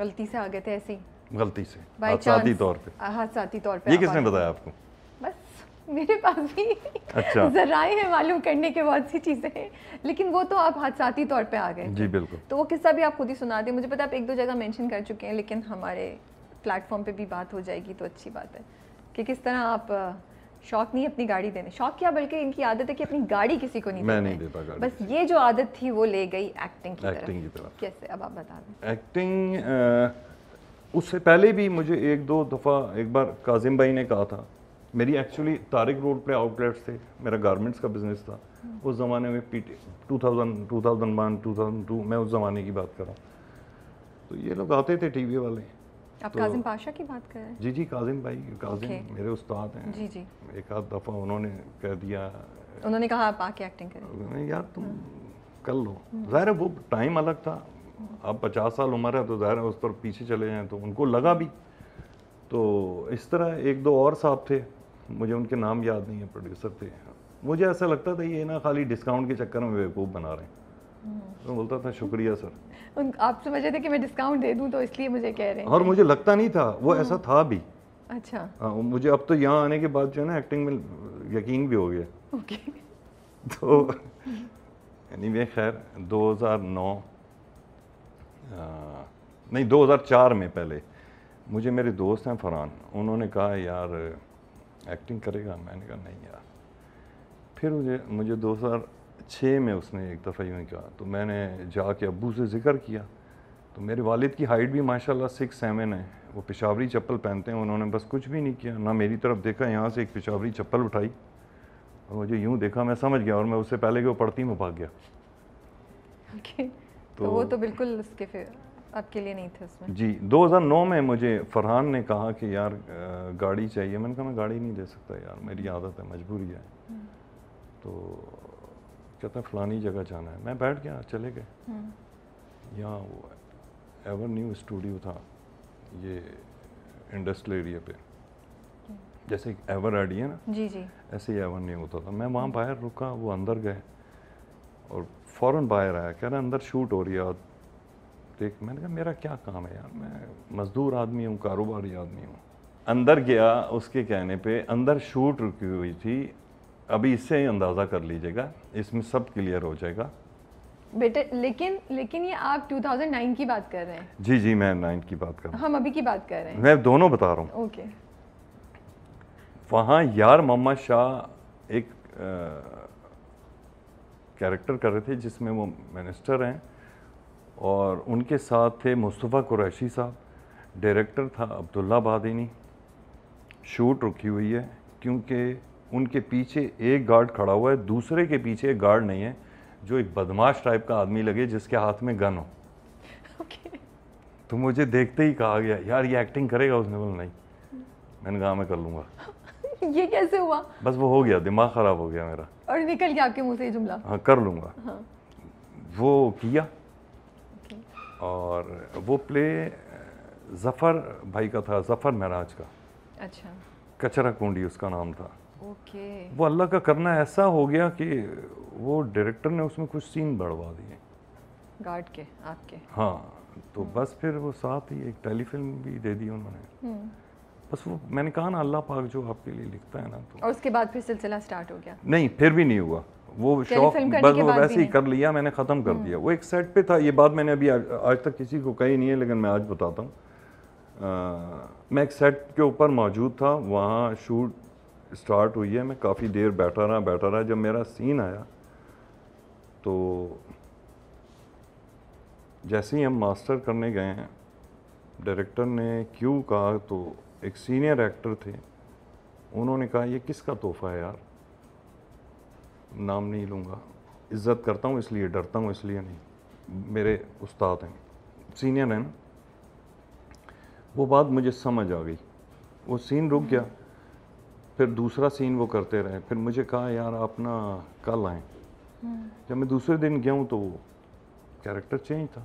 गलती से आ गए थे ऐसे गलती से हादसाती तौर पे हादसाती तौर पे ये किसने बताया आपको बस मेरे पास भी अच्छा जराए हैं मालूम करने के बहुत सी चीज़ें हैं लेकिन वो तो आप हादसाती तौर पे आ गए जी बिल्कुल तो वो किस्सा भी आप खुद ही सुना दें मुझे पता आप एक दो जगह मेंशन कर चुके हैं लेकिन हमारे प्लेटफॉर्म पे भी बात हो जाएगी तो अच्छी बात है कि किस तरह आप शौक नहीं अपनी गाड़ी देने शौक क्या बल्कि इनकी आदत है कि अपनी गाड़ी किसी को नहीं मैं नहीं देता गाड़ी बस ये जो आदत थी वो ले गई एक्टिंग की एक्टिंग की तरफ कैसे अब आप बता दें एक्टिंग उससे पहले भी मुझे एक दो दफ़ा एक बार काजिम भाई ने कहा था मेरी एक्चुअली तारिक रोड पे आउटलेट्स थे मेरा गारमेंट्स का बिजनेस था हम्म। उस ज़माने में पी two thousand two thousand one two thousand two मैं उस ज़माने की बात कर रहा हूँ तो ये लोग आते थे टीवी वाले आप तो, काजिम पाशा की बात कर रहे हैं जी जी काजिम भाई काजिम okay. मेरे उस्ताद हैं जी जी एक आध दफ़ा उन्होंने कह दिया उन्होंने कहा आप आके एक्टिंग करें यार तुम हम्म। कर लो हम्म। ज़ाहिर वो टाइम अलग था हम्म। अब पचास साल उम्र है तो ज़ाहिर उस पर पीछे चले जाएँ तो उनको लगा भी तो इस तरह एक दो और साहब थे मुझे उनके नाम याद नहीं है प्रोड्यूसर थे मुझे ऐसा लगता था ये ना खाली डिस्काउंट के चक्कर में बेवकूफ़ बना रहे हैं मैं बोलता था शुक्रिया सर आप समझ रहे थे कि मैं डिस्काउंट दे दूं तो इसलिए मुझे कह रहे हैं और मुझे लगता नहीं था वो हाँ। ऐसा था भी अच्छा आ, हाँ, मुझे अब तो यहाँ आने के बाद जो है ना एक्टिंग में यकीन भी हो गया ओके तो यानी मैं खैर 2009 नहीं 2004 में पहले मुझे मेरे दोस्त हैं फरहान उन्होंने कहा यार एक्टिंग करेगा मैंने कहा नहीं यार फिर मुझे मुझे दो हज़ार छः में उसने एक दफ़ा यूँ कहा तो मैंने जाके अबू से ज़िक्र किया तो मेरे वालिद की हाइट भी माशाल्लाह सिक्स सेवन है वो पेशावरी चप्पल पहनते हैं उन्होंने बस कुछ भी नहीं किया ना मेरी तरफ देखा यहाँ से एक पेशावरी चप्पल उठाई और मुझे यूँ देखा मैं समझ गया और मैं उससे पहले कि वो पढ़ती में भाग गया okay. तो, तो वो तो बिल्कुल उसके आपके लिए नहीं थे उसमें जी 2009 में मुझे फरहान ने कहा कि यार गाड़ी चाहिए मैंने कहा मैं गाड़ी नहीं दे सकता यार मेरी आदत है मजबूरी है हम्म। तो कहता है फलानी जगह जाना है मैं बैठ गया चले गए हम्म। यहाँ वो एवर न्यू स्टूडियो था ये इंडस्ट्रियल एरिया पे जैसे एवर आडी है ना जी जी ऐसे ही एवर न्यू होता था मैं वहाँ हम्म। बाहर रुका वो अंदर गए और फ़ौरन बाहर आया कह रहा अंदर शूट हो रही है देख मैंने कहा मेरा क्या काम है यार मैं मज़दूर आदमी हूँ कारोबारी आदमी हूँ अंदर गया उसके कहने पे अंदर शूट रुकी हुई थी अभी इससे ही अंदाज़ा कर लीजिएगा इसमें सब क्लियर हो जाएगा बेटे लेकिन लेकिन ये आप 2009 की बात कर रहे हैं जी जी मैं नाइन की बात कर रहा हूँ हम अभी की बात कर रहे हैं मैं दोनों बता रहा हूँ ओके वहाँ यार मम्मा शाह एक कैरेक्टर कर रहे थे जिसमें वो मिनिस्टर हैं और उनके साथ थे मुस्तफ़ा कुरैशी साहब डायरेक्टर था अब्दुल्ला बादिनी शूट रुकी हुई है क्योंकि उनके पीछे एक गार्ड खड़ा हुआ है दूसरे के पीछे एक गार्ड नहीं है जो एक बदमाश टाइप का आदमी लगे जिसके हाथ में गन हो okay. तो मुझे देखते ही कहा गया यार ये एक्टिंग करेगा उसने बोला नहीं मैंने कहा मैं कर लूंगा ये कैसे हुआ बस वो हो गया दिमाग ख़राब हो गया मेरा और निकल गया आपके मुंह से जुमला हाँ कर लूंगा हाँ। वो किया okay. और वो प्ले ज़फ़र भाई का था ज़फ़र महराज का अच्छा कचरा कुंडी उसका नाम था ओके वो अल्लाह का करना ऐसा हो गया कि वो डायरेक्टर ने उसमें कुछ सीन बढ़वा दिए गार्ड के आपके हाँ तो हम्म। बस फिर वो साथ ही एक टेलीफिल्म भी दे दी उन्होंने हम्म। बस वो मैंने कहा ना अल्लाह पाक जो आपके लिए लिखता है ना तो और उसके बाद फिर सिलसिला स्टार्ट हो गया नहीं फिर भी नहीं हुआ वो शौक बस वो वैसे ही कर लिया मैंने ख़त्म कर हम्म। दिया वो एक सेट पे था ये बात मैंने अभी आज तक किसी को कही नहीं है लेकिन मैं आज बताता हूँ मैं एक सेट के ऊपर मौजूद था वहाँ शूट स्टार्ट हुई है मैं काफ़ी देर बैठा रहा बैठा रहा जब मेरा सीन आया तो जैसे ही हम मास्टर करने गए हैं डायरेक्टर ने क्यों कहा तो एक सीनियर एक्टर थे उन्होंने कहा ये किसका तोहफा है यार नाम नहीं लूँगा इज़्ज़त करता हूँ इसलिए डरता हूँ इसलिए नहीं मेरे उस्ताद हैं सीनियर हैं ना वो बात मुझे समझ आ गई वो सीन रुक गया फिर दूसरा सीन वो करते रहे फिर मुझे कहा यार आप ना कल आएँ हम्म। जब मैं दूसरे दिन गया हूँ तो वो कैरेक्टर चेंज था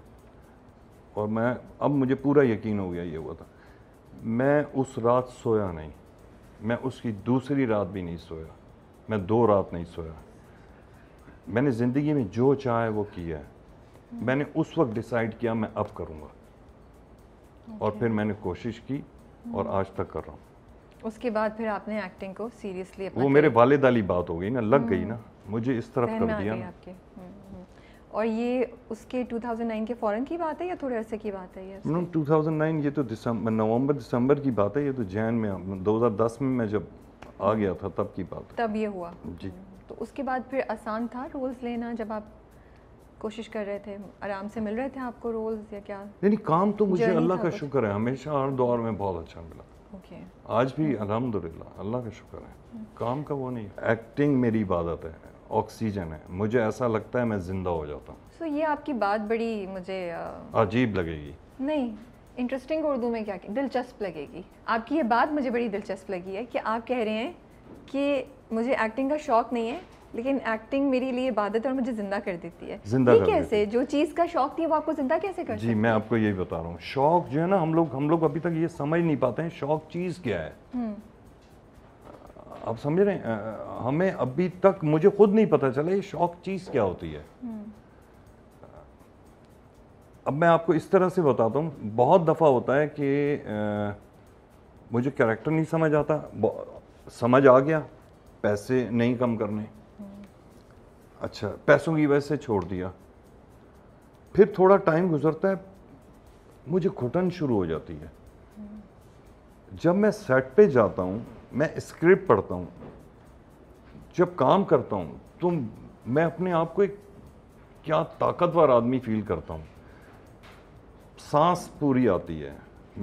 और मैं अब मुझे पूरा यकीन हो गया ये हुआ था मैं उस रात सोया नहीं मैं उसकी दूसरी रात भी नहीं सोया मैं दो रात नहीं सोया मैंने ज़िंदगी में जो चाहे वो किया है हम्म। मैंने उस वक्त डिसाइड किया मैं अब करूँगा और अच्छा। फिर मैंने कोशिश की और हम्म। आज तक कर रहा हूँ उसके बाद फिर आपने एक्टिंग को सीरियसली वो मेरे वाले दाली बात हो गई ना लग गई हम्म। ना मुझे इस तरफ कर दिया आपके हम्म, हम्म। और ये उसके 2009 के फॉरन की बात है या थोड़े अरसे की बात है ये नो 2009 ये तो दिसंबर नवंबर दिसंबर की बात है ये तो जैन में 2010 में मैं जब आ गया था तब की बात है। तब ये हुआ जी तो उसके बाद फिर आसान था रोल्स लेना जब आप कोशिश कर रहे थे आराम से मिल रहे थे आपको रोल्स या क्या नहीं काम तो मुझे अल्लाह का शुक्र है हमेशा हर दौर में बहुत अच्छा मिला okay. आज भी अलहमदिल्ला अल्लाह का शुक्र है हम्म। काम का वो नहीं एक्टिंग मेरी इबादत है ऑक्सीजन है मुझे ऐसा लगता है मैं जिंदा हो जाता हूँ सो so, ये आपकी बात बड़ी मुझे अजीब लगेगी नहीं इंटरेस्टिंग उर्दू में क्या दिलचस्प लगेगी आपकी ये बात मुझे बड़ी दिलचस्प लगी है कि आप कह रहे हैं कि मुझे एक्टिंग का शौक़ नहीं है लेकिन एक्टिंग मेरे लिए इबादत है और मुझे जिंदा कर देती है जिंदा कर कैसे जो चीज़ का शौक थी वो आपको जिंदा कैसे कर जी मैं आपको यही बता रहा हूँ शौक जो है ना हम लोग हम लोग अभी तक ये समझ नहीं पाते हैं शौक चीज़ क्या है हम्म। आप समझ रहे हैं हमें अभी तक मुझे खुद नहीं पता चला ये शौक चीज़ क्या होती है हम्म। अब मैं आपको इस तरह से बताता हूँ बहुत दफ़ा होता है कि आ, मुझे कैरेक्टर नहीं समझ आता समझ आ गया पैसे नहीं कम करने अच्छा पैसों की वजह से छोड़ दिया फिर थोड़ा टाइम गुजरता है मुझे घुटन शुरू हो जाती है जब मैं सेट पे जाता हूँ मैं स्क्रिप्ट पढ़ता हूँ जब काम करता हूँ तो मैं अपने आप को एक क्या ताकतवर आदमी फील करता हूँ सांस पूरी आती है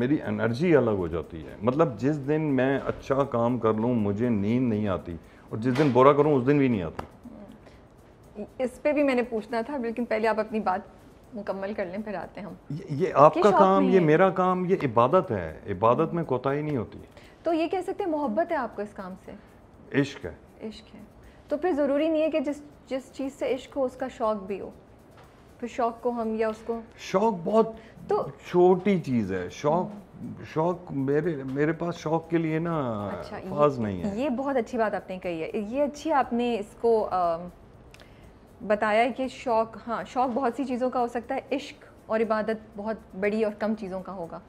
मेरी एनर्जी अलग हो जाती है मतलब जिस दिन मैं अच्छा काम कर लूँ मुझे नींद नहीं आती और जिस दिन बुरा करूँ उस दिन भी नहीं आती इस पे भी मैंने पूछना था लेकिन पहले आप अपनी बात मुकम्मल कर लें फिर आते हैं हम ये, ये आपका काम ये मेरा काम ये इबादत है इबादत में कोताही नहीं होती तो ये कह सकते हैं मोहब्बत है आपको इस काम से इश्क है इश्क है तो फिर ज़रूरी नहीं है कि जिस जिस चीज़ से इश्क हो उसका शौक भी हो फिर शौक को हम या उसको शौक बहुत तो छोटी चीज़ है शौक शौक मेरे मेरे पास शौक के लिए ना अच्छा, नहीं है ये बहुत अच्छी बात आपने कही है ये अच्छी आपने इसको आ, बताया है कि शौक़ हाँ शौक़ बहुत सी चीज़ों का हो सकता है इश्क और इबादत बहुत बड़ी और कम चीज़ों का होगा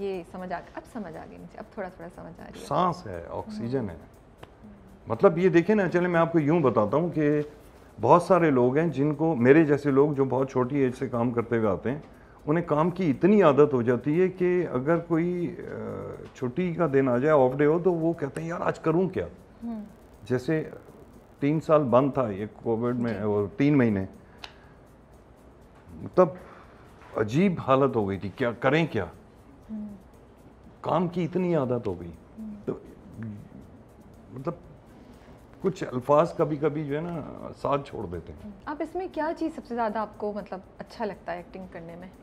ये समझ आ अब समझ आ गई मुझे अब थोड़ा थोड़ा समझ आ गया सांस है ऑक्सीजन है हम्म। मतलब ये देखें ना चले मैं आपको यूँ बताता हूँ कि बहुत सारे लोग हैं जिनको मेरे जैसे लोग जो बहुत छोटी एज से काम करते हुए आते हैं उन्हें काम की इतनी आदत हो जाती है कि अगर कोई छुट्टी का दिन आ जाए ऑफ डे हो तो वो कहते हैं यार आज करूँ क्या हम्म। जैसे तीन साल बंद था ये कोविड में वो तीन महीने मतलब अजीब हालत हो गई थी क्या करें क्या हम्म। काम की इतनी आदत हो गई हम्म। तो मतलब कुछ अल्फाज कभी कभी जो है ना साथ छोड़ देते हैं आप इसमें क्या चीज़ सबसे ज़्यादा आपको मतलब अच्छा लगता है एक्टिंग करने में